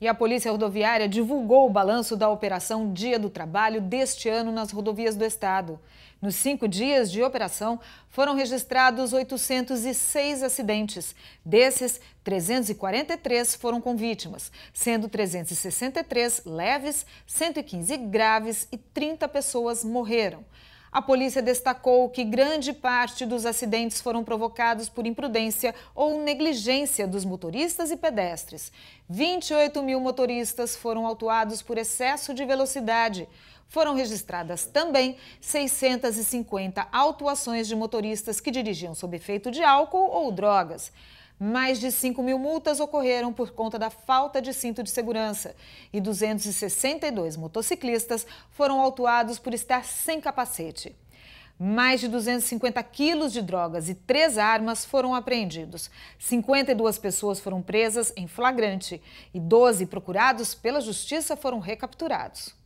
E a Polícia Rodoviária divulgou o balanço da Operação Dia do Trabalho deste ano nas rodovias do Estado. Nos cinco dias de operação, foram registrados 806 acidentes. Desses, 343 foram com vítimas, sendo 363 leves, 115 graves e 30 pessoas morreram. A polícia destacou que grande parte dos acidentes foram provocados por imprudência ou negligência dos motoristas e pedestres. 28 mil motoristas foram autuados por excesso de velocidade. Foram registradas também 650 autuações de motoristas que dirigiam sob efeito de álcool ou drogas. Mais de 5 mil multas ocorreram por conta da falta de cinto de segurança e 262 motociclistas foram autuados por estar sem capacete. Mais de 250 quilos de drogas e três armas foram apreendidos. 52 pessoas foram presas em flagrante e 12 procurados pela justiça foram recapturados.